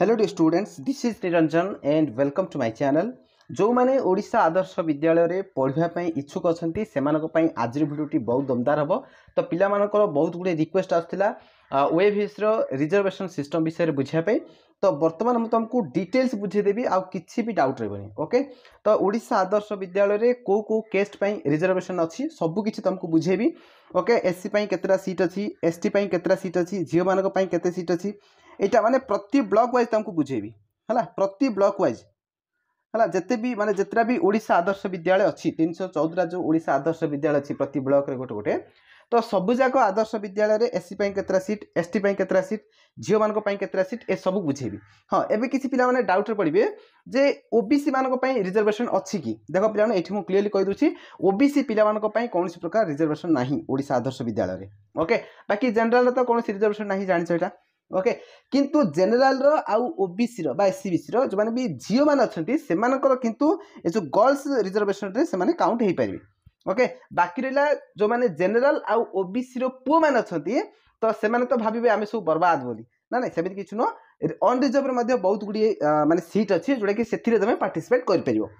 hello dear students this is Niranjan and welcome to my channel ଯେଉଁମାନେ ଓଡ଼ିଶା ଆଦର୍ଶ ବିଦ୍ୟାଳୟରେ ପଢ଼ିବା ପାଇଁ ଇଚ୍ଛୁକ ଅଛନ୍ତି ସେମାନଙ୍କ ପାଇଁ ଆଜିର ଭିଡ଼ିଓଟି ବହୁତ ଦମଦାର ହେବ ତ ପିଲାମାନଙ୍କର ବହୁତ ଗୁଡ଼ିଏ ରିକ୍ୱେଷ୍ଟ ଆସୁଥିଲା ୱେଭ୍ସର ରିଜର୍ଭେସନ୍ ସିଷ୍ଟମ୍ ବିଷୟରେ ବୁଝିବା ପାଇଁ ତ ବର୍ତ୍ତମାନ ମୁଁ ତୁମକୁ ଡିଟେଲ୍ସ ବୁଝେଇଦେବି ଆଉ କିଛି ବି ଡାଉଟ୍ ରହିବନି ଓକେ ତ ଓଡ଼ିଶା ଆଦର୍ଶ ବିଦ୍ୟାଳୟରେ କେଉଁ କେଉଁ କେଷ୍ଟ ପାଇଁ ରିଜର୍ଭେସନ୍ ଅଛି ସବୁ କିଛି ତୁମକୁ ବୁଝେଇବି ଓକେ ଏସ୍ସି ପାଇଁ କେତେଟା ସିଟ୍ ଅଛି ଏସ୍ଟି ପାଇଁ କେତେଟା ସିଟ୍ ଅଛି ଝିଅମାନଙ୍କ ପାଇଁ କେତେ ସିଟ୍ ଅଛି এইটা মানে প্রতি ব্লক ওয়াইজ তাঁকু বুঝেবি ହେଲା ପ୍ରତି ବ୍ଲକ୍ ୱାଇଜ୍ ହେଲା ଯେତେ ବି ମାନେ ଯେତେଟା ବି ଓଡ଼ିଶା ଆଦର୍ଶ ବିଦ୍ୟାଳୟ ଅଛି ତିନିଶହ ଚଉଦଟା ଯେଉଁ ଓଡ଼ିଶା ଆଦର୍ଶ ବିଦ୍ୟାଳୟ ଅଛି ପ୍ରତି ବ୍ଲକ୍ରେ ଗୋଟେ ଗୋଟେ ତ ସବୁଯାକ ଆଦର୍ଶ ବିଦ୍ୟାଳୟରେ ଏସ୍ସି ପାଇଁ କେତେଟା ସିଟ୍ ଏସ୍ଟି ପାଇଁ କେତେଟା ସିଟ୍ ଝିଅମାନଙ୍କ ପାଇଁ କେତେଟା ସିଟ୍ ଏସବୁ ବୁଝେଇବି ହଁ ଏବେ କିଛି ପିଲାମାନେ ଡାଉଟ୍ରେ ପଡ଼ିବେ ଯେ ଓବିସିମାନଙ୍କ ପାଇଁ ରିଜର୍ଭେସନ୍ ଅଛି କି ଦେଖ ପିଲାମାନେ ଏଠି ମୁଁ କ୍ଲିୟରଲି କହିଦେଉଛି ଓବିସି ପିଲାମାନଙ୍କ ପାଇଁ କୌଣସି ପ୍ରକାର ରିଜର୍ଭେସନ୍ ନାହିଁ ଓଡ଼ିଶା ଆଦର୍ଶ ବିଦ୍ୟାଳୟରେ ଓକେ ବାକି ଜେନେରାଲ୍ରେ ତ କୌଣସି ରିଜର୍ଭେସନ୍ ନାହିଁ ଜାଣିଛ ଏଇଟା ଓକେ କିନ୍ତୁ ଜେନେରାଲର ଆଉ ଓବିସିର ବା ଏସ୍ ସି ବିସିର ଯେଉଁମାନେ ବି ଝିଅମାନେ ଅଛନ୍ତି ସେମାନଙ୍କର କିନ୍ତୁ ଏ ଯେଉଁ ଗର୍ଲସ ରିଜର୍ଭେସନରେ ସେମାନେ କାଉଣ୍ଟ ହେଇପାରିବେ ଓକେ ବାକି ରହିଲା ଯେଉଁମାନେ ଜେନେରାଲ ଆଉ ଓବିସିର ପୁଅମାନେ ଅଛନ୍ତି ତ ସେମାନେ ତ ଭାବିବେ ଆମେ ସବୁ ବର୍ବାଦ ବୋଲି ନା ନାଇଁ ସେମିତି କିଛି ନୁହଁ ଅନରିଜର୍ଭରେ ମଧ୍ୟ ବହୁତ ଗୁଡ଼ିଏ ମାନେ ସିଟ୍ ଅଛି ଯେଉଁଟାକି ସେଥିରେ ତୁମେ ପାର୍ଟିସିପେଟ୍ କରିପାରିବ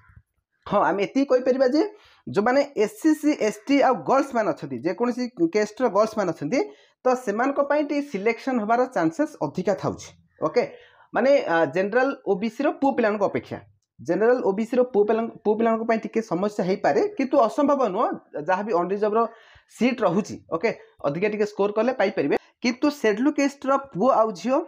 ହଁ ଆମେ ଏତିକି କହିପାରିବା ଯେ ଯେଉଁମାନେ S C C S T ଆଉ ଗର୍ଲସ୍ ମ୍ୟାନ୍ ଅଛନ୍ତି ଯେକୌଣସି କେସ୍ର ଗର୍ଲସ୍ ମ୍ୟାନ୍ ଅଛନ୍ତି ତ ସେମାନଙ୍କ ପାଇଁ ଟିକେ ସିଲେକ୍ସନ୍ ହେବାର ଚାନ୍ସେସ୍ ଅଧିକା ଥାଉଛି ଓକେ ମାନେ ଜେନେରାଲ୍ ଓବିସିର ପୁଅ ପିଲାଙ୍କ ଅପେକ୍ଷା ଜେନେରାଲ୍ ଓବିସିର ପୁଅ ପିଲା ପୁଅ ପିଲାଙ୍କ ପାଇଁ ଟିକେ ସମସ୍ୟା ହେଇପାରେ କିନ୍ତୁ ଅସମ୍ଭବ ନୁହଁ ଯାହା ବି ଅନରିଜର୍ଭର ସିଟ୍ ରହୁଛି ଓକେ ଅଧିକା ଟିକେ ସ୍କୋର କଲେ ପାଇପାରିବେ କିନ୍ତୁ ସେଡ୍ଲୁ କେସ୍ଟର ପୁଅ ଆଉ ଝିଅ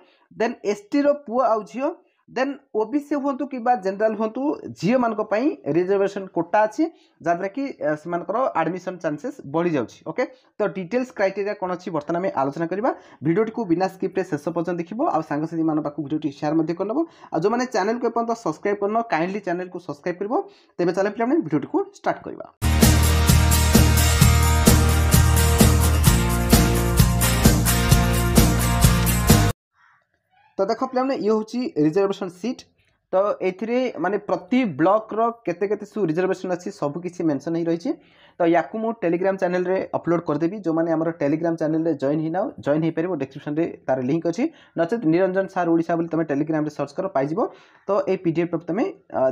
ଦେନ୍ ଏସ୍ଟିର ପୁଅ ଆଉ ଝିଅ ଦେନ୍ ଓବିସି ହୁଅନ୍ତୁ କିମ୍ବା ଜେନେରାଲ୍ ହୁଅନ୍ତୁ ଝିଅମାନଙ୍କ ପାଇଁ ରିଜର୍ଭେସନ୍ କୋଟା ଅଛି ଯାହାଦ୍ୱାରାକି ସେମାନଙ୍କର ଆଡ଼ମିସନ୍ ଚାନ୍ସେସ୍ ବଢ଼ିଯାଉଛି ଓକେ ତ ଡିଟେଲ୍ସ କ୍ରାଇଟେରିଆ କ'ଣ ଅଛି ବର୍ତ୍ତମାନ ଆମେ ଆଲୋଚନା କରିବା ଭିଡ଼ିଓଟିକୁ ବିନା ସ୍କ୍ରିପ୍ଟରେ ଶେଷ ପର୍ଯ୍ୟନ୍ତ ଦେଖିବ ଆଉ ସାଙ୍ଗସାଥିମାନଙ୍କ ପାଖକୁ ଭିଡ଼ିଓଟି ସେୟାର ମଧ୍ୟ କରିନେବ ଆଉ ଯେଉଁମାନେ ଚ୍ୟାନେଲ୍କୁ ଏପର୍ଯ୍ୟନ୍ତ ସବସ୍କ୍ରାଇବ୍ କରିନ କାଇଣ୍ଡଲି ଚ୍ୟାନେଲ୍କୁ ସବସ୍କ୍ରାଇବ୍ କରିବ ତେବେ ଚାଲ ପିଲାମାନେ ଭିଡ଼ିଓଟିକୁ ଷ୍ଟାର୍ଟ କରିବା ତ ଦେଖ ପିଲାମାନେ ଇଏ ହେଉଛି ରିଜର୍ଭେସନ୍ ସିଟ୍ ତ ଏଥିରେ ମାନେ ପ୍ରତି ବ୍ଲକ୍ର କେତେ କେତେ ସବୁ ରିଜର୍ଭେସନ୍ ଅଛି ସବୁକିଛି ମେନ୍ସନ୍ ହେଇ ରହିଛି ତ ୟାକୁ ମୁଁ ଟେଲିଗ୍ରାମ ଚ୍ୟାନେଲରେ ଅପଲୋଡ଼ କରିଦେବି ଯେଉଁମାନେ ଆମର ଟେଲିଗ୍ରାମ ଚ୍ୟାନେଲରେ ଜଏନ୍ ହେଇନାଉ ଜଏନ୍ ହେଇପାରିବ ଡିସ୍କ୍ରିପ୍ସନରେ ତା'ର ଲିଙ୍କ୍ ଅଛି ନଚେତ୍ ନିରଞ୍ଜନ ସାର୍ ଓଡ଼ିଶା ବୋଲି ତୁମେ ଟେଲିଗ୍ରାମରେ ସର୍ଚ୍ଚ କର ପାଇଯିବ ତ ଏଇ ପି ଡି ଏଫ୍ ତୁମେ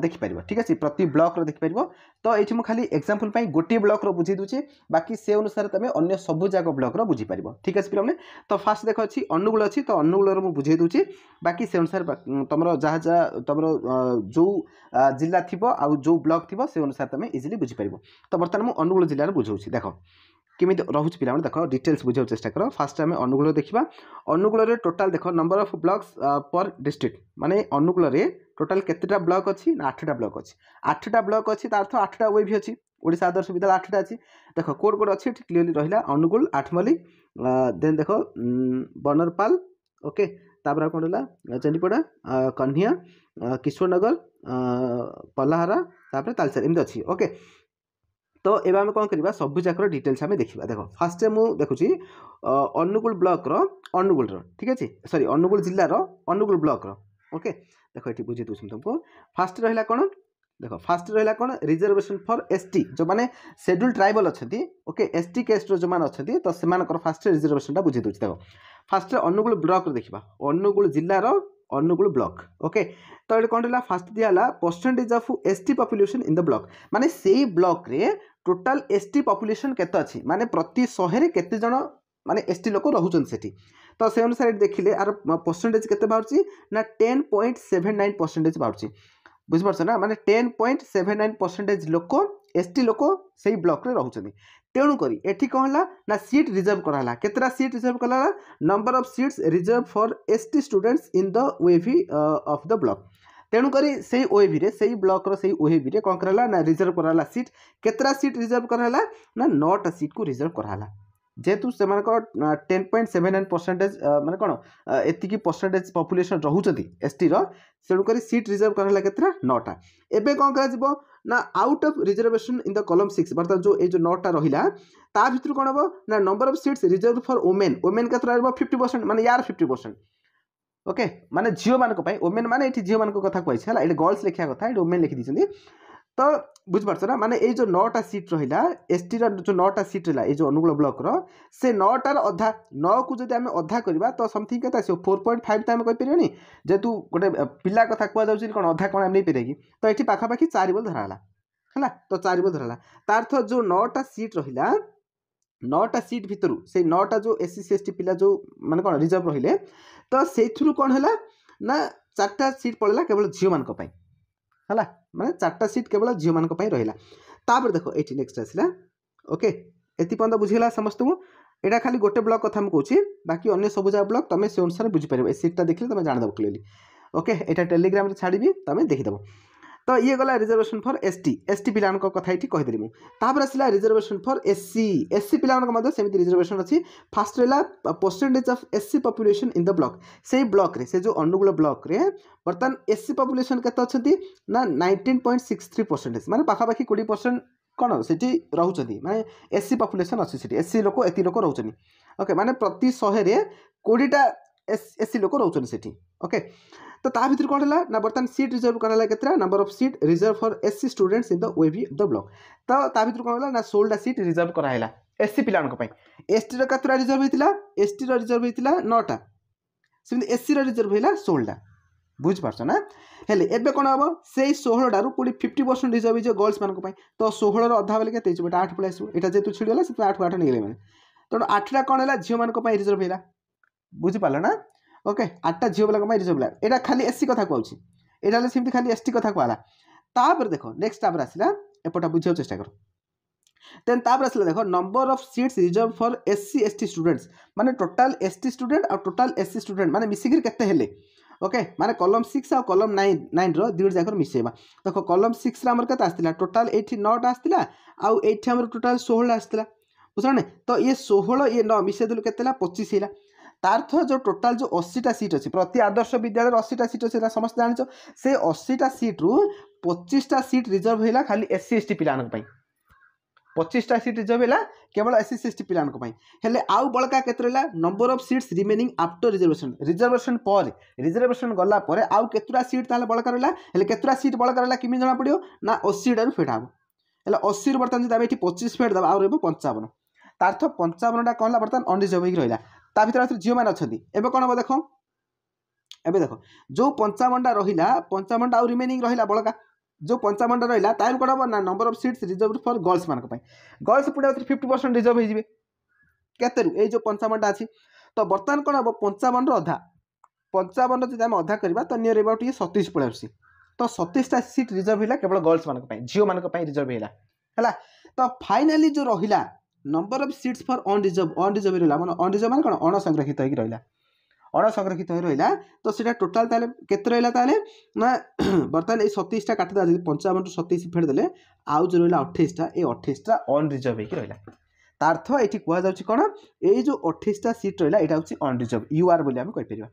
ଦେଖିପାରିବ ଠିକ୍ ଅଛି ପ୍ରତି ବ୍ଲକ୍ର ଦେଖିପାରିବ ତ ଏଇଠି ମୁଁ ଖାଲି ଏକ୍ଜାମ୍ପଲ୍ ପାଇଁ ଗୋଟିଏ ବ୍ଲକ୍ର ବୁଝେଇ ଦେଉଛି ବାକି ସେ ଅନୁସାରେ ତୁମେ ଅନ୍ୟ ସବୁଯାକ ବ୍ଲକ୍ର ବୁଝିପାରିବ ଠିକ୍ ଅଛି ପିଲାମାନେ ତ ଫାର୍ଷ୍ଟ ଦେଖ ଅଛି ଅନୁଗୁଳ ଅଛି ତ ଅନୁଗୁଳର ମୁଁ ବୁଝେଇ ଦେଉଛି ବାକି ସେ ଅନୁସାରେ ତୁମର ଯାହା ଯାହା ତୁମର ଯେଉଁ ଜିଲ୍ଲା ଥିବ ଆଉ ଯେଉଁ ବ୍ଲକ୍ ଥିବ ସେ ଅନୁସାରେ ତୁମେ ଇଜିଲି ବୁଝିପାରିବ ତ ବର୍ତ୍ତମାନ ମୁଁ ଅନୁଗୁଳ ଜିଲ୍ଲାରେ ବୁଝାଉଛି ଦେଖ କେମିତି ରହୁଛି ପିଲାମାନେ ଦେଖ ଡିଟେଲ୍ସ ବୁଝିବାକୁ ଚେଷ୍ଟା କର ଫାର୍ଷ୍ଟ ଆମେ ଅନୁଗୁଳ ଦେଖିବା ଅନୁଗୁଳରେ ଟୋଟାଲ୍ ଦେଖ number of blocks per district ମାନେ ଅନୁଗୁଳରେ ଟୋଟାଲ୍ କେତେଟା ବ୍ଲକ୍ ଅଛି ନା ଆଠଟା ବ୍ଲକ୍ ଅଛି ଆଠଟା ବ୍ଲକ୍ ଅଛି ତା ଅର୍ଥ ଆଠଟା ୱେ ବି ଅଛି ଓଡ଼ିଶା ଆଦର୍ଶ ବିଦ୍ୟାଳୟ ଆଠଟା ଅଛି ଦେଖ କେଉଁଠି କେଉଁଠି ଅଛି ଏଠି କ୍ଲିଅରଲି ରହିଲା ଅନୁଗୁଳ ଆଠମଲ୍ଲି ଦେନ୍ ଦେଖ ବନରପାଲ ଓକେ ତାପରେ ଆଉ କ'ଣ ରହିଲା ଚଣ୍ଡିପଡ଼ା କହ୍ନିଆ କିଶୋରନଗର ପଲ୍ଲାହାରା ତାପରେ ତାଲଚେର ଏମିତି ଅଛି ଓକେ তো এবে আমি କ'ଣ କରିବା ସବୁଯାକର ଡିଟେଲ୍ସ ଆମେ ଦେଖିବା ଦେଖ ଫାର୍ଷ୍ଟ ମୁଁ ଦେଖୁଛି ଅନୁଗୁଳ ବ୍ଲକର ଅନୁଗୁଳର ଠିକ୍ ଅଛି ସରି ଅନୁଗୁଳ ଜିଲ୍ଲାର ଅନୁଗୁଳ ବ୍ଲକର ଓକେ ଦେଖ ଏଠି ବୁଝେଇ ଦେଉଛି ତୁମକୁ ଫାର୍ଷ୍ଟ ରହିଲା କ'ଣ ଦେଖ ଫାର୍ଷ୍ଟ ରହିଲା କ'ଣ ରିଜର୍ଭେସନ୍ ଫର୍ ଏସ୍ ଟି ଯେଉଁମାନେ ସେଡ୍ୟୁଲ୍ ଟ୍ରାଇବାଲ୍ ଅଛନ୍ତି ଓକେ ଏସ୍ ଟି କେସ୍ର ଯେଉଁମାନେ ଅଛନ୍ତି ତ ସେମାନଙ୍କର ଫାର୍ଷ୍ଟ ରିଜର୍ଭେସନ୍ଟା ବୁଝେଇ ଦେଉଛି ଦେଖ ଫାର୍ଷ୍ଟରେ ଅନୁଗୁଳ ବ୍ଲକରେ ଦେଖିବା ଅନୁଗୁଳ ଜିଲ୍ଲାର ଅନୁଗୁଳ ବ୍ଲକ୍ ଓକେ ତ ଏଠି କ'ଣ ହେଲା ଫାଷ୍ଟ ଦିଆହେଲା percentage of S T population in the block ମାନେ ସେଇ ବ୍ଲକ୍ରେ ଟୋଟାଲ୍ ଏସ୍ ଟି ପପୁଲେସନ୍ କେତେ ଅଛି ମାନେ ପ୍ରତି ଶହେରେ କେତେଜଣ ମାନେ ଏସ୍ ଟି ଲୋକ ରହୁଛନ୍ତି ସେଠି ତ ସେ ଅନୁସାରେ ଏଠି ଦେଖିଲେ ଆର ପରସେଣ୍ଟେଜ୍ କେତେ ବାହାରୁଛି ନା ten point seven nine percentage ବାହାରୁଛି ବୁଝିପାରୁଛ ନା ମାନେ ten point seven nine percentage ଲୋକ ଏସ୍ ଟି ଲୋକ ସେଇ ବ୍ଲକ୍ରେ ରହୁଛନ୍ତି তেমুকরি এটি কম হল না সিট রিজর্ভ করা কতটা সিট রিজর্ভ করা number of seats reserve for S T students in the O A V of the block তেণুকরি সেই ওয়েভিরে সেই ব্লকর সেই ওয়েভিরে কম করা না রিজর্ভ করা সিট কতটা সিট রিজর্ভ করা না নটা সিট কু রিজর্ভ করা যেহেতু সেমানଙ୍କର ten point seven nine percentage ମାନେ କ'ଣ ଏତିକି ପରସେଣ୍ଟେଜ୍ ପପୁଲେସନ୍ ରହୁଛନ୍ତି ଏସ୍ଟିର ତେଣୁକରି ସିଟ୍ ରିଜର୍ଭ କରାହେଲା କେତେଟା ନଅଟା ଏବେ କ'ଣ କରାଯିବ ନା out of reservation in the column six ବର୍ତ୍ତମାନ ଯେଉଁ ଏଇ ଯେଉଁ ନଅଟା ରହିଲା ତା ଭିତରୁ କ'ଣ ହେବ ନା number of seats reserve for women women କେତେ ରହିବ ଫିଫ୍ଟି ପରସେଣ୍ଟ ମାନେ ୟାର ଫିଫ୍ଟି ପରସେଣ୍ଟ ଓକେ ମାନେ ଝିଅମାନଙ୍କ ପାଇଁ ଓମେନ୍ ମାନେ ଏଠି ଝିଅମାନଙ୍କ କଥା କୁହାଯାଇଛି ହେଲା ଏଠି ଗର୍ଲସ୍ ଲେଖିବା କଥା ଏଠି ଓମେନ୍ ଲେଖିଦେଇଛନ୍ତି ତ বুঝিপারছ না মানে এই যে নটা সিট রহিলা এসটির যে নটা সিট রহিলা এই যে অনুগুল ব্লকর সে নটার অধা নকু যদি আমি অধা করা তো সমথিং কেতে আসবে ফোর পয়েন্ট ফাইভ তো আমি কইপারি যেহেতু গোটে পিলা কথা কুযাচ্ছে কোণ অধা কোণ আমি নেইপারে কি তো এটি পাখাপাখি চারি বল ধরা হলা হ্যাঁ তো চারি বল ধরা হলা তার অর্থ যে নটা সিট রহিলা নটা সিট ভিতর সেই নটা যে এসসি সি এসটি পিলা যে মানে কোণ রিজর্ভ রহিলে তো সেইথির কোণ হলা না চারটা সিট পড়লা কেবল ঝিও মানক পাই ହେଲା ମାନେ ଚାରିଟା ସିଟ୍ କେବଳ ଝିଅମାନଙ୍କ ପାଇଁ ରହିଲା ତାପରେ ଦେଖ ଏଇଠି ନେକ୍ସଟ ଆସିଲା ଓକେ ଏତି ପର୍ଯ୍ୟନ୍ତ ବୁଝିଗଲା ସମସ୍ତଙ୍କୁ ଏଇଟା ଖାଲି ଗୋଟେ ବ୍ଲକ୍ କଥା ମୁଁ କହୁଛି ବାକି ଅନ୍ୟ ସବୁ ଯାହା ବ୍ଲକ୍ ତୁମେ ସେ ଅନୁସାରେ ବୁଝିପାରିବ ଏ ସିଟ୍ଟା ଦେଖିଲେ ତୁମେ ଜାଣିଦେବ କ୍ଲିୟରଲି ଓକେ ଏଇଟା ଟେଲିଗ୍ରାମରେ ଛାଡ଼ିବି ତୁମେ ଦେଖିଦେବ ତ ଇଏ ଗଲା reservation for S T S T ପିଲାମାନଙ୍କ କଥା ଏଠି କହିଦେଲି ମୁଁ ତାପରେ ଆସିଲା reservation for S C S C ପିଲାମାନଙ୍କ ମଧ୍ୟ ସେମିତି ରିଜର୍ଭେସନ୍ ଅଛି ଫାର୍ଷ୍ଟ ରହିଲା percentage of S C population in the block ସେଇ ବ୍ଲକ୍ରେ ସେ ଯେଉଁ ଅନୁଗୁଳ ବ୍ଲକ୍ରେ ବର୍ତ୍ତମାନ ଏସ୍ ସି ପପୁଲେସନ୍ କେତେ ଅଛନ୍ତି ନା nineteen point six three percentage ମାନେ ପାଖାପାଖି କୋଡ଼ିଏ ପରସେଣ୍ଟ କ'ଣ ସେଠି ରହୁଛନ୍ତି ମାନେ ଏସ୍ ସି ପପୁଲେସନ୍ ଅଛି ସେଠି ଏସ୍ ସି ଲୋକ ଏତିକି ଲୋକ ରହୁଛନ୍ତି ଓକେ ମାନେ ପ୍ରତି ଶହେରେ କୋଡ଼ିଏଟା ଏସ୍ ଏସ୍ ସି ଲୋକ ରହୁଛନ୍ତି ସେଠି ଓକେ ତ ତା ଭିତରୁ କ'ଣ ହେଲା ନା ବର୍ତ୍ତମାନ ସିଟ୍ ରିଜର୍ଭ କରାଗଲା କେତେଟା number of seat reserve for S C students in the O A V the block ତ ତା ଭିତରୁ କ'ଣ ହେଲା ନା ଷୋହଳଟା ସିଟ୍ ରିଜର୍ଭ କରାହେଲା ଏସ୍ସି ପିଲାମାନଙ୍କ ପାଇଁ ଏସ୍ଟିର କେତେଟା ରିଜର୍ଭ ହେଇଥିଲା ଏସ୍ଟିର ରିଜର୍ଭ ହେଇଥିଲା ନଅଟା ସେମିତି ଏସ୍ସିର ରିଜର୍ଭ ହେଲା ଷୋହଳଟା ବୁଝିପାରୁଛ ନା ହେଲେ ଏବେ କ'ଣ ହେବ ସେଇ ଷୋହଳଟାରୁ ପୁଣି ଫିଫ୍ଟି ପରସେଣ୍ଟ ରିଜର୍ଭ ହେଇଯିବ ଗର୍ଲସମାନଙ୍କ ପାଇଁ ତ ଷୋହଳର ଅଧା ବେଲେ କେତେ ହେଇଯିବ ଏଇଟା ଆଠ ପଳେଇ ଆସିବ ଏଇଟା ଯେହେତୁ ଛିଡ଼ିଗଲା ସେଥିପାଇଁ ଆଠକୁ ଆଠ ନେଇଗଲେ ମାନେ ତେଣୁ ଆଠଟା କ'ଣ ହେଲା ଝିଅମାନଙ୍କ ପାଇଁ ରିଜର୍ଭ ହେଲା ବୁଝିପାରିଲ ନା ওକେ ଆଠଟା ଝିଅ ପିଲାଙ୍କ ପାଇଁ ରିଜର୍ଭ ଲାଇନ୍ ଏଇଟା ଖାଲି ଏସ୍ ସି କଥା କହୁଛି ଏଇଟା ହେଲେ ସେମିତି ଖାଲି ଏସ୍ ଟି କଥା କୁହାଲା ତାପରେ ଦେଖ ନେକ୍ସଟ ତାପରେ ଆସିଲା ଏପଟା ବୁଝିବାକୁ ଚେଷ୍ଟା କର ଦେନ୍ ତାପରେ ଆସିଲା ଦେଖ number of seats reserve for S C S T students ମାନେ ଟୋଟାଲ ଏସ୍ ଟି ଷ୍ଟୁଡେଣ୍ଟ ଆଉ ଟୋଟାଲ ଏସ୍ ସି ଷ୍ଟୁଡେଣ୍ଟ ମାନେ ମିଶିକିରି କେତେ ହେଲେ ଓକେ ମାନେ କଲମ୍ ସିକ୍ସ ଆଉ କଲମ୍ ନାଇନ୍ ନାଇନ୍ର ଦୁଇଟି ଯାକର ମିଶାଇବା ଦେଖ କଲମ୍ ସିକ୍ସରେ ଆମର କେତେ ଆସିଥିଲା ଟୋଟାଲ ଏଇଠି ନଅଟା ଆସିଥିଲା ଆଉ ଏଇଠି ଆମର ଟୋଟାଲ ଷୋହଳ ଆସିଥିଲା ବୁଝିଲା ନା ତ ଇଏ ଷୋହଳ ଇଏ ନଅ ମିଶାଇଦେଲୁ କେତେ ହେଲା ପଚିଶ ହେଲା তার ଥର ଯେଉଁ ଟୋଟାଲ୍ ଯେଉଁ ଅଶୀଟା ସିଟ୍ ଅଛି ପ୍ରତି ଆଦର୍ଶ ବିଦ୍ୟାଳୟରେ ଅଶୀଟା ସିଟ୍ ଅଛି ଏଇଟା ସମସ୍ତେ ଜାଣିଛ ସେ ଅଶୀଟା ସିଟ୍ରୁ ପଚିଶଟା ସିଟ୍ ରିଜର୍ଭ ହେଲା ଖାଲି ଏସ୍ ସି ଏସ୍ ଟି ପିଲାମାନଙ୍କ ପାଇଁ ପଚିଶଟା ସିଟ୍ ରିଜର୍ଭ ହେଲା କେବଳ ଏସ୍ ସି ଏସ୍ ଟି ପିଲାଙ୍କ ପାଇଁ ହେଲେ ଆଉ ବଳକା କେତେ ରହିଲା number of seats remaining after reservation reservation ପରେ ରିଜର୍ଭେସନ୍ ଗଲା ପରେ ଆଉ କେତେଟା ସିଟ୍ ତାହେଲେ ବଳକା ରହିଲା ହେଲେ କେତେଟା ସିଟ୍ ବଳକା ରହିଲା କେମିତି ଜଣାପଡ଼ିବ ନା ଅଶୀଟାରୁ ଫେଡ଼ା ହେବ ହେଲେ ଅଶୀରୁ ବର୍ତ୍ତମାନ ଯଦି ଆମେ ଏଠି ପଚିଶ ଫେଡ଼ ଦେବା ଆଉ ରହିବ ପଞ୍ଚାବନ ତାର୍ଥ ପଞ୍ଚାବନଟା କ'ଣ ହେଲା ବର୍ତ୍ତମାନ ଅନରିଜର୍ଭ ହେଇକି ରହିଲା ତା ଭିତରେ ଆସିଲେ ଝିଅମାନେ ଅଛନ୍ତି ଏବେ କ'ଣ ହେବ ଦେଖ ଏବେ ଦେଖ ଯେଉଁ ପଞ୍ଚାବନଟା ରହିଲା ପଞ୍ଚାବନଟା ଆଉ ରିମେନିଂ ରହିଲା ବଳକା ଯେଉଁ ପଞ୍ଚାବନଟା ରହିଲା ତାହେଲେ କ'ଣ ହେବ ନା number of seats reserve for ଗର୍ଲସମାନଙ୍କ ପାଇଁ ଗର୍ଲସ ପୁଣି ଆଉ ଫିଫ୍ଟି ପରସେଣ୍ଟ ରିଜର୍ଭ ହେଇଯିବେ କେତେରୁ ଏଇ ଯେଉଁ ପଞ୍ଚାବନଟା ଅଛି ତ ବର୍ତ୍ତମାନ କ'ଣ ହେବ ପଞ୍ଚାବନର ଅଧା ପଞ୍ଚାବନର ଯଦି ଆମେ ଅଧା କରିବା ତ ନିୟର ଏବାଉଟ୍ ଇଏ ସତେଇଶ ପଳେଇ ଆସୁଛି ତ ସତେଇଶଟା ସିଟ୍ ରିଜର୍ଭ ହେଲା କେବଳ ଗର୍ଲସମାନଙ୍କ ପାଇଁ ଝିଅମାନଙ୍କ ପାଇଁ ରିଜର୍ଭ ହେଲା ହେଲା ତ ଫାଇନାଲି ଯେଉଁ ରହିଲା number of seats for unreserve unreserve ରହିଲା ମାନେ ଅନରିଜର୍ଭ ମାନେ କ'ଣ ଅଣସଂରକ୍ଷିତ ହୋଇକି ରହିଲା ଅଣସଂରକ୍ଷିତ ହୋଇ ରହିଲା ତ ସେଇଟା ଟୋଟାଲ୍ ତାହେଲେ କେତେ ରହିଲା ତାହେଲେ ନା ବର୍ତ୍ତମାନ ଏଇ ସତେଇଶଟା କାଟିଦେଲା ଯଦି ପଞ୍ଚାବନରୁ ସତେଇଶ ଫେଡ଼ିଦେଲେ ଆଉ ଯେଉଁ ରହିଲା ଅଠେଇଶଟା ଏଇ ଅଠେଇଶଟା ଅନରିଜର୍ଭ ହୋଇକି ରହିଲା ତା ଅର୍ଥ ଏଠି କୁହାଯାଉଛି କ'ଣ ଏଇ ଯେଉଁ ଅଠେଇଶଟା ସିଟ୍ ରହିଲା ଏଇଟା ହେଉଛି ଅନରିଜର୍ଭ ୟୁ ଆର୍ ବୋଲି ଆମେ କହିପାରିବା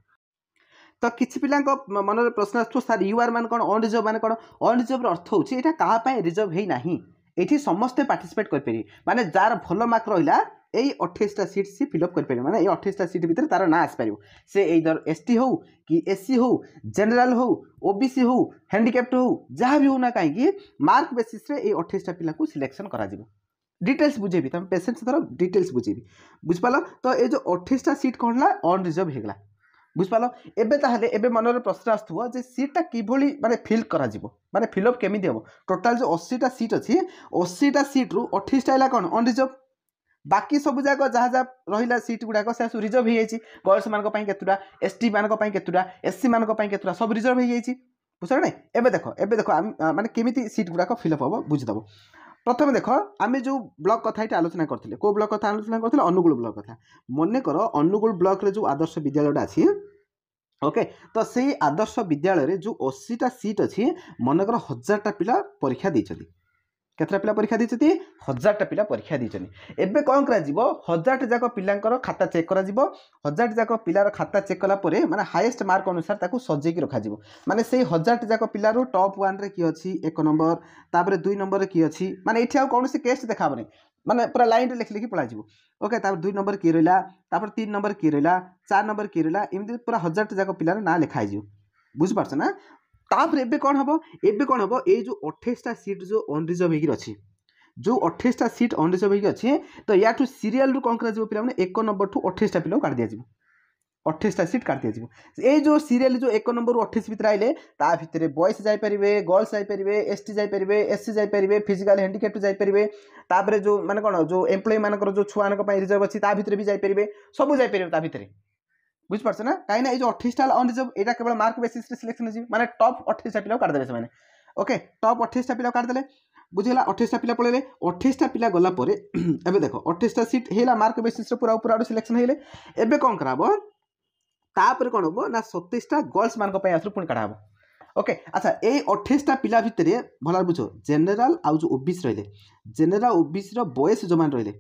ତ କିଛି ପିଲାଙ୍କ ମନରେ ପ୍ରଶ୍ନ ଆସୁଥିବ ସାର୍ ୟୁ ଆର୍ ମାନେ କ'ଣ ଅନରିଜର୍ଭ ମାନେ କ'ଣ ଅନରିଜର୍ଭର ଅର୍ଥ ହେଉଛି ଏଇଟା କାହା ପାଇଁ ରିଜର୍ଭ ହେଇନାହିଁ ଏଠି ସମସ୍ତେ ପାର୍ଟିସିପେଟ୍ କରିପାରିବେ ମାନେ ଯାହାର ଭଲ ମାର୍କ ରହିଲା এই অঠেইশটা সিট সি ফিল আপ করে পারে মানে এই অঠেইশটা সিট ভিতরে তার না আসিপার সে এই ধর এসটি হো কি এসসি হো জেনারেল হো ওবিসি হো হ্যান্ডিক্যাপ্ট হো যা বি হো না কী মার্ক বেসিসে এই অঠেইশটা পিলাকে সিলেকশন করা যাব ডিটেলস বুঝেবি তুমি পেসেন্ট দ্বারা ডিটেলস বুঝেবি বুঝিপার তো এই যে অঠেইশটা সিট কণ হল অনরিজর্ভ হয়ে গলা বুঝিপার এবে তাহলে এবে মনের প্রশ্ন আসুব যে সিটটা কিভাবে মানে ফিল করা মানে ফিল অপ কেমিটি হব টোটাল যে অশীটা সিট অছি অশীটা সিট্রু অঠেইশটা হল কোণ অনরিজর্ভ বাকি সবু যাক যা যা রহিলা সিট গুড়াক সে সব রিজর্ভ হয়ে যাই গর্লস মানক কেতুটা এসটি মানক কেতুটা এসসি মানক কেতুটা সব রিজর্ভ হয়ে যাই বুঝলে না এবে দেখ এবে দেখ আমি মানে কেমিতি সিট গুড়াক ফিল অপ হব বুঝিদেব প্রথমে দেখ আমি যে ব্লক কথা এটা আলোচনা করলে কেউ ব্লক কথা আলোচনা করলে অনুগুল ব্লক কথা মনেকর অনুগুল ব্লকরে যে আদর্শ বিদ্যালয়টা আছে ওকে তো সেই আদর্শ বিদ্যালয়ের যে অশীটা সিট অনেকর হাজারটা পিলা পরীক্ষা দিয়েছেন କେତେଟା ପିଲା ପରୀକ୍ଷା ଦେଇଛନ୍ତି ହଜାରଟା ପିଲା ପରୀକ୍ଷା ଦେଇଛନ୍ତି ଏବେ କ'ଣ କରାଯିବ ହଜାରଟା ଯାକ ପିଲାଙ୍କର ଖାତା ଚେକ୍ କରାଯିବ ହଜାରଟା ଯାକ ପିଲାର ଖାତା ଚେକ୍ କଲା ପରେ ମାନେ ହାଇଏଷ୍ଟ ମାର୍କ ଅନୁସାରେ ତାକୁ ସଜେଇକି ରଖାଯିବ ମାନେ ସେଇ ହଜାରଟା ଯାକ ପିଲାରୁ ଟପ୍ ୱାନ୍ରେ କିଏ ଅଛି ଏକ ନମ୍ବର ତାପରେ ଦୁଇ ନମ୍ବରରେ କିଏ ଅଛି ମାନେ ଏଠି ଆଉ କୌଣସି କେସ୍ ଦେଖାହେବନି মানে পুরা লাইনটা লিখে লিখি পড়াযিব ওকে তারপর দুই নম্বর কি রহিলা তারপর তিন নম্বর কি রহিলা চার নম্বর কি রহিলা এমনি পুরা হাজারটা যাক পিলার না লেখা হয়ে বুঝিপারছ না ତାପରେ ଏବେ କ'ଣ ହେବ ଏବେ କ'ଣ ହେବ ଏଇ ଯେଉଁ ଅଠେଇଶଟା ସିଟ୍ ଯେଉଁ ଅନରିଜର୍ଭ ହେଇକି ଅଛି ଯେଉଁ ଅଠେଇଶଟା ସିଟ୍ ଅନରିଜର୍ଭ ହେଇକି ଅଛି ତ ୟାଠୁ ସିରିଏଲ୍ରୁ କ'ଣ କରାଯିବ ପିଲାମାନେ ଏକ ନମ୍ବରଠୁ ଅଠେଇଶଟା ପିଲାଙ୍କୁ କାଢ଼ି ଦିଆଯିବ ଅଠେଇଶଟା ସିଟ୍ କାଟି ଦିଆଯିବ ଏଇ ଯେଉଁ ସିରିଏଲ୍ ଯେଉଁ ଏକ ନମ୍ବରରୁ ଅଠେଇଶ ଭିତରେ ଆଇଲେ ତା ଭିତରେ ବଏଜ୍ ଯାଇପାରିବେ ଗର୍ଲସ୍ ଯାଇପାରିବେ ଏସ୍ ଟି ଯାଇପାରିବେ ଏସ୍ ସି ଯାଇପାରିବେ ଫିଜିକାଲ୍ ହ୍ୟାଣ୍ଡିକ୍ୟାପ୍ଟ ଯାଇପାରିବେ ତାପରେ ଯେଉଁ ମାନେ କ'ଣ ଯେଉଁ ଏମ୍ପ୍ଲୟିମାନଙ୍କର ଯେଉଁ ଛୁଆମାନଙ୍କ ପାଇଁ ରିଜର୍ଭ ଅଛି ତା ଭିତରେ ବି ଯାଇପାରିବେ ସବୁ ଯାଇପାରିବେ ତା ଭିତରେ বুঝি পারছ না কাইনা এই যে 28 টা অনরিজর্ভ এটা কেবল মার্ক বেসিস রে সিলেকশন হইছি মানে টপ 28 টা পিলা কাট দেবে সেমানে ওকে টপ 28 টা পিলা কাট দেলে বুঝিলা 28 টা পিলা পড়লে 28 টা পিলা গলা পরে এবে দেখো 28 টা সিট হেলা মার্ক বেসিস রে পুরা পুরা আড়ু সিলেকশন হেলে এবে কোন করাবো তাপরে কোন হবো না 37 টা গার্লস মানক পাই আসরু পুন কাটা হবো ওকে আচ্ছা এই 28 টা পিলা ভিতরে ভালো বুঝো জেনারেল আউ যে ওবিসি রইলে জেনারেল ওবিসি র বয়স যে মান রইলে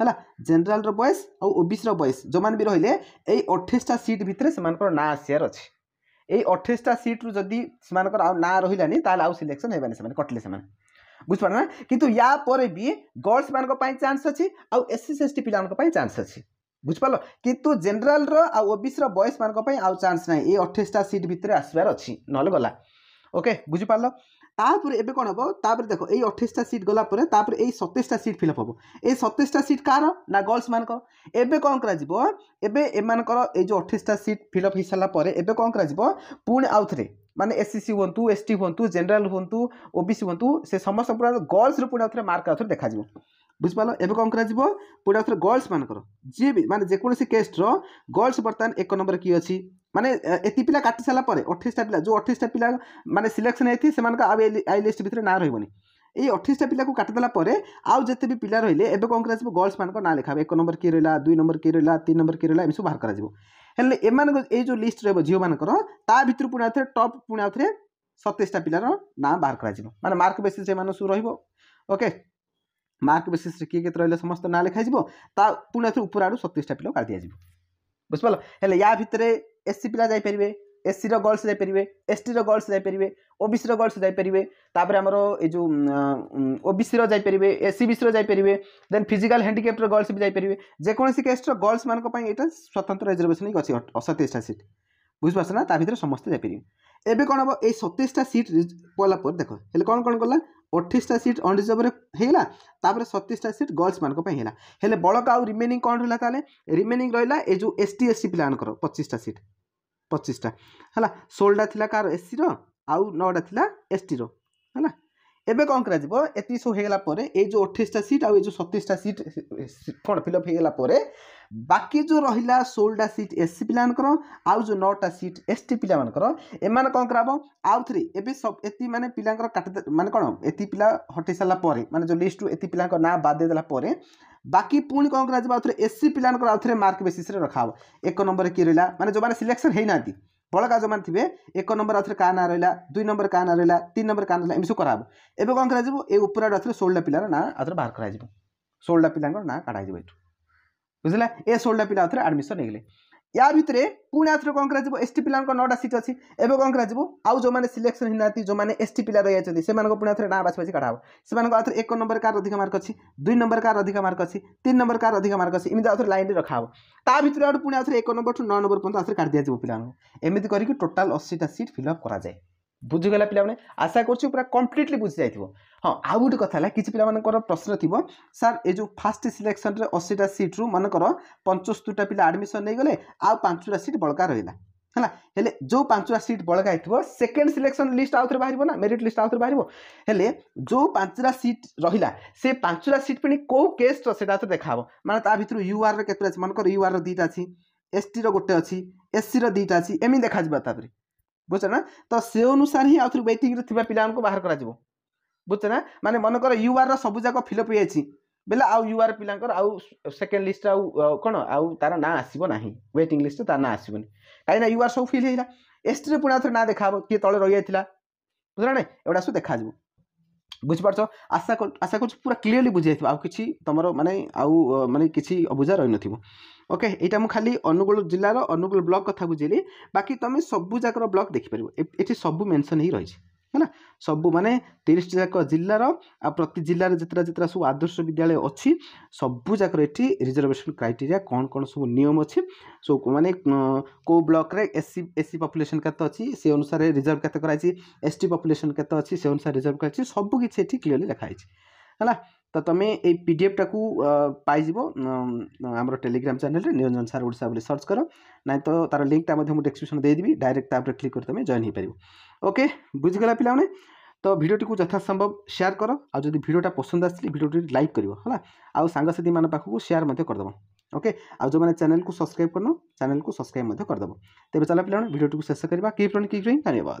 ହେଲା ଜେନେରାଲ୍ର ବଏସ୍ ଆଉ ଓବିସିର ବଏସ୍ ଯେଉଁମାନେ ବି ରହିଲେ ଏଇ ଅଠେଇଶଟା ସିଟ୍ ଭିତରେ ସେମାନଙ୍କର ନାଁ ଆସିବାର ଅଛି ଏଇ ଅଠେଇଶଟା ସିଟ୍ରୁ ଯଦି ସେମାନଙ୍କର ଆଉ ନାଁ ରହିଲାନି ତାହେଲେ ଆଉ ସିଲେକ୍ସନ୍ ହେବେନି ସେମାନେ କଟିଲେ ସେମାନେ ବୁଝିପାରିଲେ ନା କିନ୍ତୁ ୟା ପରେ ବି ଗର୍ଲସମାନଙ୍କ ପାଇଁ ଚାନ୍ସ ଅଛି ଆଉ ଏସ୍ ସି ଏସ୍ ଟି ପିଲାମାନଙ୍କ ପାଇଁ ଚାନ୍ସ ଅଛି ବୁଝିପାରିଲ କିନ୍ତୁ ଜେନେରାଲ୍ର ଆଉ ଓବିସିର ବଏଜ୍ମାନଙ୍କ ପାଇଁ ଆଉ ଚାନ୍ସ ନାହିଁ ଏଇ ଅଠେଇଶଟା ସିଟ୍ ଭିତରେ ଆସିବାର ଅଛି ନହେଲେ ଗଲା ଓକେ ବୁଝିପାରିଲ তাপরে এবে কোণ হব তাপরে দেখো এই অঠেইশটা সিট গলা পরে তাপরে এই সতেইশটা সিট ফিলঅপ হব এই সতেইশটা সিট কার না গর্লস মানক এবে করা করাযিব এবে এমানকর এই যে অঠেইশটা সিট ফিলঅপ হয়ে সারা পরে এবে করা করাযিব পুনি আউথরে মানে এসসিসি হুঁতু এসটি হুঁতু জেনারেল হুঁতু ওবিসি হুঁতু সে সমস্ত পুরা গর্লসর পুনি আউথরে মার্ক আউথরে দেখা দেখাযিব বুঝিপার এবে কম করা পুনি আউথরে গর্লস মানকর যিয়ে মানে যেকোনসি কেস্টর গার্লস বর্তমান এক নম্বর কি অছি ମାନେ ଏତିକି ପିଲା କାଟି ସାରିଲା ପରେ ଅଠେଇଶଟା ପିଲା ଯେଉଁ ଅଠେଇଶଟା ପିଲା ମାନେ ସିଲେକ୍ସନ୍ ହେଇଛି ସେମାନଙ୍କ ଆଉ ଆଇ ଲିଷ୍ଟ ଭିତରେ ନାଁ ରହିବନି ଏଇ ଅଠେଇଶଟା ପିଲାକୁ କାଟିଦେଲା ପରେ ଆଉ ଯେତେ ବି ପିଲା ରହିଲେ ଏବେ କ'ଣ କରାଯିବ ଗର୍ଲସମାନଙ୍କ ନାଁ ଲେଖା ହେବ ଏକ ନମ୍ବର କିଏ ରହିଲା ଦୁଇ ନମ୍ବର କିଏ ରହିଲା ତିନି ନମ୍ବର କିଏ ରହିଲା ଏମିତି ସବୁ ବାହାର କରାଯିବ ହେଲେ ଏମାନଙ୍କ ଏଇ ଯେଉଁ ଲିଷ୍ଟ ରହିବ ଝିଅମାନଙ୍କର ତା ଭିତରୁ ପୁଣି ଆଉଥରେ ଟପ୍ ପୁଣି ଆଉଥରେ ସତେଇଶଟା ପିଲାର ନାଁ ବାହାର କରାଯିବ ମାନେ ମାର୍କ ବେସିସ୍ ଏମାନେ ସବୁ ରହିବ ଓକେ ମାର୍କ ବେସିସ୍ରେ କିଏ କେତେ ରହିଲେ ସମସ୍ତ ନାଁ ଲେଖାଯିବ ତା ପୁଣି ଆଉଥରେ ଉପର ଆଡ଼ୁ ସତେଇଶଟା ପିଲା କାଢ଼ି ଦିଆଯିବ ବୁଝିପାରିଲ ହେଲେ ୟା ଭିତରେ ଏସ୍ ପିଲା ଯାଇପାରିବେ ଏସ୍ସିର ଗର୍ଲସ୍ ଯାଇପାରିବେ ଏସ୍ଟିର ଗର୍ଲସ୍ ଯାଇପାରିବେ ଓବିସିର ଗର୍ଲସ୍ ଯାଇପାରିବେ ତାପରେ ଆମର ଏ ଯେଉଁ ଓବିସିର ଯାଇପାରିବେ ଏସ୍ସି ବିସିର ଯାଇପାରିବେ ଦେନ୍ ଫିଜିକାଲ୍ ହ୍ୟାଣ୍ଡିକ୍ୟାପ୍ଟର ଗର୍ଲସ୍ ବି ଯାଇପାରିବେ ଯେକୌଣସି କେସ୍ର ଗର୍ଲସ୍ମାନଙ୍କ ପାଇଁ ଏଇଟା ସ୍ୱତନ୍ତ୍ର ରିଜର୍ଭେସନ୍ ହିଁ ଅଛି ସତେଇଶଟା ସିଟ୍ ବୁଝିପାରୁଛ ନା ତା ଭିତରେ ସମସ୍ତେ ଯାଇପାରିବେ ଏବେ କ'ଣ ହେବ ଏଇ ସତେଇଶଟା ସିଟ୍ ପଡ଼ିଲା ପରେ ଦେଖ ହେଲେ କ'ଣ କ'ଣ କଲା ଅଠେଇଶଟା ସିଟ୍ ଅଣରିଜର୍ଭରେ ହେଇଗଲା ତାପରେ ସତେଇଶଟା ସିଟ୍ ଗର୍ଲସମାନଙ୍କ ପାଇଁ ହେଲା ହେଲେ ବଳକା ଆଉ ରିମେନିଂ କ'ଣ ରହିଲା ତାହେଲେ ରିମେନିଂ ରହିଲା ଏ ଯେଉଁ ଏସ୍ ଟି ଏସ୍ ସି ପିଲାମାନଙ୍କର ପଚିଶଟା ସିଟ୍ ପଚିଶଟା ହେଲା ଷୋହଳଟା ଥିଲା କାହାର ଏସ୍ସିର ଆଉ ନଅଟା ଥିଲା ଏସ୍ଟିର ହେଲା এবে କ'ଣ କରାଯିବ ଏତିକି ସବୁ ହେଇଗଲା ପରେ ଏଇ ଯେଉଁ ଅଠେଇଶଟା ସିଟ୍ ଆଉ ଏଇ ଯେଉଁ ସତେଇଶଟା ସିଟ୍ କ'ଣ ଫିଲ୍ଅପ୍ ହେଇଗଲା ପରେ ବାକି ଯେଉଁ ରହିଲା ଷୋହଳଟା ସିଟ୍ ଏସ୍ ସି ପିଲାମାନଙ୍କର ଆଉ ଯେଉଁ ନଅଟା ସିଟ୍ ଏସ୍ ଟି ପିଲାମାନଙ୍କର ଏମାନେ କ'ଣ କରାହେବ ଆଉ ଥରେ ଏବେ ଏତିକି ମାନେ ପିଲାଙ୍କର କାଟି ମାନେ କ'ଣ ଏତିକି ପିଲା ହଟେଇ ସାରିଲା ପରେ ମାନେ ଯେଉଁ ଲିଷ୍ଟରୁ ଏତିକି ପିଲାଙ୍କ ନାଁ ବାଦ ଦେଇଦେଲା ପରେ ବାକି ପୁଣି କ'ଣ କରାଯିବ ଆଉଥରେ ଏସ୍ ସି ପିଲାମାନଙ୍କର ଆଉଥରେ ମାର୍କ ବେସିସ୍ରେ ରଖାହେବ ଏକ ନମ୍ବରରେ କିଏ ରହିଲା ମାନେ ଯେଉଁମାନେ ସିଲେକ୍ସନ୍ ହେଇନାହାନ୍ତି ବଳକା ଯେଉଁମାନେ ଥିବେ ଏକ ନମ୍ବର ଆଉଥରେ କାହା ନାଁ ରହିଲା ଦୁଇ ନମ୍ବର କାହା ନାଁ ରହିଲା ତିନି ନମ୍ବର କାହା ନାଁ ରହିଲା ଏମିତି ସବୁ କରାହେବ ଏବେ କ'ଣ କରାଯିବ ଏ ଉପରେ ଆଉଥରେ ଷୋହଳଟା ପିଲାର ନାଁ ଆଉଥରେ ବାହାର କରାଯିବ ଷୋହଳଟା ପିଲାଙ୍କର ନାଁ କାଢ଼ାଯିବ ଏଠୁ ବୁଝିଲା ଏ ଷୋହଳଟା ପିଲା ଆଉଥରେ ଆଡ଼ମିସନ୍ ହେଇଗଲେ ୟା ଭିତରେ ପୁଣି ଆଉଥରେ କ'ଣ କରାଯିବ ଏସ୍ ଟି ପିଲାଙ୍କ ନଅଟା ସିଟ୍ ଅଛି ଏବେ କ'ଣ କରାଯିବ ଆଉ ଯେଉଁମାନେ ସିଲେକ୍ସନ୍ ହେଇନାହାନ୍ତି ଯେଉଁମାନେ ଏସ୍ ଟି ପିଲା ରହିଯାଇଛନ୍ତି ସେମାନଙ୍କ ପୁଣି ଆଉଥରେ ନାଁ ବାଛି ବାଛି କାଢ଼ା ହେବ ସେମାନଙ୍କ ଆଉଥରେ ଏକ ନମ୍ବର କାହାର ଅଧିକ ମାର୍କ ଅଛି ଦୁଇ ନମ୍ବର କାହାର ଅଧିକ ମାର୍କ ଅଛି ତିନି ନମ୍ବର କାହାର ଅଧିକ ମାର୍କ ଅଛି ଏମିତି ଆଉଥରେ ଲାଇନ୍ରେ ରଖାହେବ ତା ଭିତରେ ଆଉଠୁ ପୁଣି ଆଉଥରେ ଏକ ନମ୍ବରଠୁ ନଅ ନମ୍ବର ପର୍ଯ୍ୟନ୍ତ ଆଉଥରେ କାଢ଼ି ଦିଆଯିବ ପିଲାମାନଙ୍କୁ ଏମିତି କରିକି ଟୋଟାଲ୍ ଅଶୀଟା ସିଟ୍ ଫିଲ୍ଅପ୍ କରାଯାଏ ବୁଝିଗଲା ପିଲାମାନେ ଆଶା କରୁଛି ପୁରା କମ୍ପ୍ଲିଟଲି ବୁଝିଯାଇଥିବ ହଁ ଆଉ ଗୋଟେ କଥା ହେଲା କିଛି ପିଲାମାନଙ୍କର ପ୍ରଶ୍ନ ଥିବ ସାର୍ ଏ ଯେଉଁ ଫାର୍ଷ୍ଟ ସିଲେକ୍ସନ୍ରେ ଅଶୀଟା ସିଟ୍ରୁ ମନେକର ପଞ୍ଚସ୍ତରୀଟା ପିଲା ଆଡ଼ମିସନ୍ ନେଇଗଲେ ଆଉ ପାଞ୍ଚଟା ସିଟ୍ ବଳକା ରହିଲା ହେଲା ହେଲେ ଯେଉଁ ପାଞ୍ଚଟା ସିଟ୍ ବଳକା ହେଇଥିବ ସେକେଣ୍ଡ ସିଲେକ୍ସନ୍ ଲିଷ୍ଟ ଆଉଥରେ ବାହାରିବ ନା ମେରିଟ୍ ଲିଷ୍ଟ ଆଉଥରେ ବାହାରିବ ହେଲେ ଯେଉଁ ପାଞ୍ଚଟା ସିଟ୍ ରହିଲା ସେ ପାଞ୍ଚଟା ସିଟ୍ ପୁଣି କେଉଁ କେସ୍ର ସେଇଟା ଆଉଥରେ ଦେଖାହବ ମାନେ ତା ଭିତରୁ ୟୁଆର୍ର କେତେଟା ଅଛି ମନେକର ୟୁଆର୍ର ଦୁଇଟା ଅଛି ଏସ୍ଟିର ଗୋଟେ ଅଛି ଏସ୍ସିର ଦୁଇଟା ଅଛି ଏମିତି ଦେଖାଯିବ ତାପରେ बुझ्छा त को बाहर करा दिबो बुझ्छ माने मन युआर सबै जाक हे छि बेला आउआर पिलाउ सेकेन्ड लिस्ट आउँ तार नाँ नाही वेटिङ लिस्ट तार नस कहाँ युआर सब फाइला एसट्रे पढाइ नाँ देखाहो कि तल रहिरहेछ बुझिरह एउटा सबै देखा ବୁଝିପାରୁଛ ଆଶା ଆଶା କରୁଛି ପୁରା କ୍ଲିଅରଲି ବୁଝିଯାଇଥିବ ଆଉ କିଛି ତୁମର ମାନେ ଆଉ ମାନେ କିଛି ଅବୁଝା ରହିନଥିବ ଓକେ ଏଇଟା ମୁଁ ଖାଲି ଅନୁଗୁଳ ଜିଲ୍ଲାର ଅନୁଗୁଳ ବ୍ଲକ୍ କଥା ବୁଝିଲି ବାକି ତୁମେ ସବୁ ଯାକର ବ୍ଲକ୍ ଦେଖିପାରିବ ଏଠି ସବୁ ମେନସନ୍ ହେଇ ରହିଛି ହେଲା ସବୁ ମାନେ ତିରିଶଟି ଯାକ ଜିଲ୍ଲାର ଆଉ ପ୍ରତି ଜିଲ୍ଲାରେ ଯେତେଟା ଯେତେଟା ସବୁ ଆଦର୍ଶ ବିଦ୍ୟାଳୟ ଅଛି ସବୁ ଏଠି ରିଜର୍ଭେସନ୍ କ୍ରାଇଟେରିଆ କ'ଣ କ'ଣ ସବୁ ନିୟମ ଅଛି ସବୁ ମାନେ କେଉଁ ବ୍ଲକ୍ରେ ଏସ୍ସି ଏସ୍ସି ପପୁଲେସନ୍ କେତେ ଅଛି ସେ ଅନୁସାରେ ରିଜର୍ଭ କେତେ କରାଯାଇଛି ଏସ୍ ଟି ପପୁଲେସନ୍ କେତେ ଅଛି ସେ ଅନୁସାରେ ରିଜର୍ଭ କରାଯାଇଛି ସବୁ କିଛି ଏଠି କ୍ଲିଅରଲି ଲେଖାହେଇଛି ହେଲା ତ ତୁମେ ଏଇ ପି ଡି ଏଫ୍ଟାକୁ ପାଇଯିବ ଆମର ଟେଲିଗ୍ରାମ୍ ଚ୍ୟାନେଲ୍ରେ ନିରଞ୍ଜନ ସାର୍ ଓଡ଼ିଶା ବୋଲି ସର୍ଚ୍ଚ କର ନାହିଁ ତ ତା'ର ଲିଙ୍କ୍ଟା ମଧ୍ୟ ମୁଁ ଡେସ୍କ୍ରିପସନ୍ ଦେଇଦେବି ଡାଇରେକ୍ଟ ତା ଉପରେ କ୍ଲିକ୍ କରି ତୁମେ ଜଏନ୍ ହୋଇପାରିବ ওকে বুঝিগলা পিলাମାନେ ତ ଭିଡ଼ିଓଟିକୁ ଯଥାସମ୍ଭବ ସେୟାର କର ଆଉ ଯଦି ଭିଡ଼ିଓଟା ପସନ୍ଦ ଆସିଲେ ଭିଡ଼ିଓଟି ଲାଇକ୍ କରିବ ହେଲା ଆଉ ସାଙ୍ଗସାଥିମାନଙ୍କ ପାଖକୁ ସେୟାର ମଧ୍ୟ କରିଦେବ ଓକେ ଆଉ ଯେଉଁମାନେ ଚ୍ୟାନେଲକୁ ସବସ୍କ୍ରାଇବ୍ କରୁନ ଚ୍ୟାନେଲକୁ ସବସ୍କ୍ରାଇବ୍ ମଧ୍ୟ କରିଦେବ ତେବେ ଚାଲ ପିଲାମାନେ ଭିଡ଼ିଓଟିକୁ ଶେଷ କରିବା କିପ୍ ରନ୍ କିପ୍ ରହି ଧନ୍ୟବାଦ